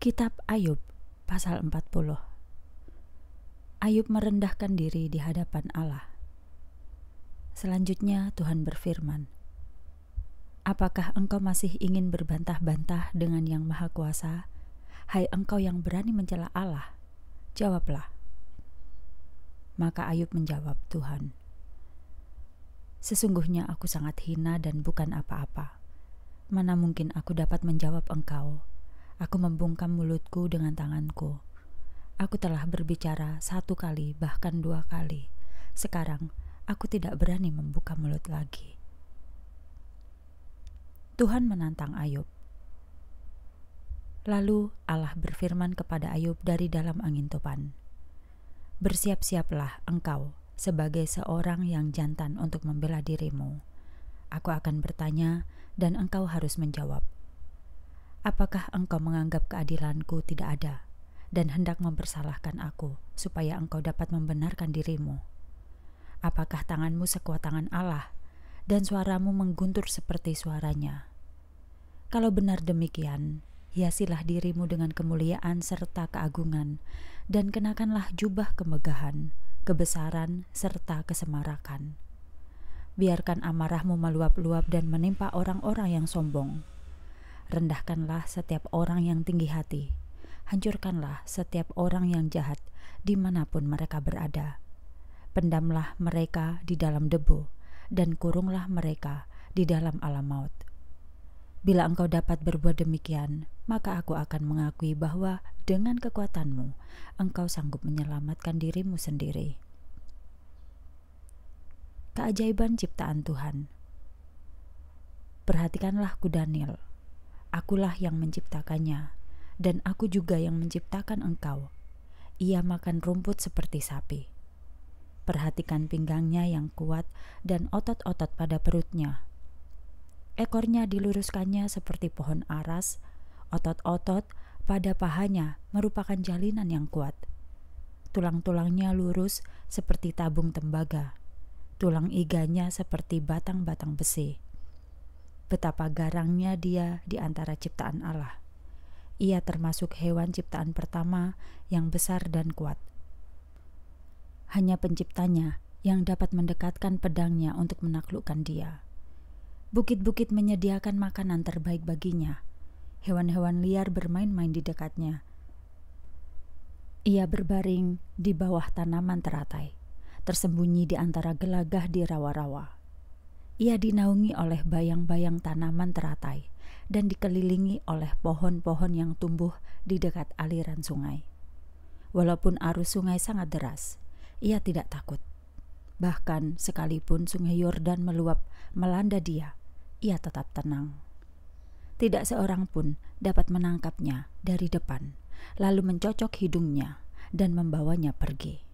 Kitab Ayub pasal 40 Ayub merendahkan diri di hadapan Allah. Selanjutnya Tuhan berfirman, Apakah engkau masih ingin berbantah-bantah dengan Yang Maha Kuasa? Hai engkau yang berani mencela Allah, jawablah. Maka Ayub menjawab Tuhan, Sesungguhnya aku sangat hina dan bukan apa-apa. Mana mungkin aku dapat menjawab engkau? Aku membungkam mulutku dengan tanganku. Aku telah berbicara satu kali, bahkan dua kali. Sekarang aku tidak berani membuka mulut lagi. Tuhan menantang Ayub. Lalu Allah berfirman kepada Ayub dari dalam angin topan, "Bersiap-siaplah engkau sebagai seorang yang jantan untuk membela dirimu. Aku akan bertanya, dan engkau harus menjawab. Apakah engkau menganggap keadilanku tidak ada dan hendak mempersalahkan aku supaya engkau dapat membenarkan dirimu? Apakah tanganmu sekuat tangan Allah dan suaramu mengguntur seperti suaranya? Kalau benar demikian, hiasilah dirimu dengan kemuliaan serta keagungan dan kenakanlah jubah kemegahan, kebesaran serta kesemarakan. Biarkan amarahmu meluap-luap dan menimpa orang-orang yang sombong rendahkanlah setiap orang yang tinggi hati, hancurkanlah setiap orang yang jahat dimanapun mereka berada. Pendamlah mereka di dalam debu, dan kurunglah mereka di dalam alam maut. Bila engkau dapat berbuat demikian, maka aku akan mengakui bahwa dengan kekuatanmu, engkau sanggup menyelamatkan dirimu sendiri. Keajaiban ciptaan Tuhan. Perhatikanlah kudanil Akulah yang menciptakannya, dan aku juga yang menciptakan engkau. Ia makan rumput seperti sapi. Perhatikan pinggangnya yang kuat dan otot-otot pada perutnya. Ekornya diluruskannya seperti pohon aras, otot-otot pada pahanya merupakan jalinan yang kuat. Tulang-tulangnya lurus seperti tabung tembaga. Tulang iganya seperti batang-batang besi betapa garangnya dia di antara ciptaan Allah. Ia termasuk hewan ciptaan pertama yang besar dan kuat. Hanya penciptanya yang dapat mendekatkan pedangnya untuk menaklukkan dia. Bukit-bukit menyediakan makanan terbaik baginya. Hewan-hewan liar bermain-main di dekatnya. Ia berbaring di bawah tanaman teratai, tersembunyi di antara gelagah di rawa-rawa ia dinaungi oleh bayang-bayang tanaman teratai dan dikelilingi oleh pohon-pohon yang tumbuh di dekat aliran sungai. Walaupun arus sungai sangat deras, ia tidak takut. Bahkan sekalipun sungai Yordan meluap melanda dia, ia tetap tenang. Tidak seorang pun dapat menangkapnya dari depan, lalu mencocok hidungnya dan membawanya pergi.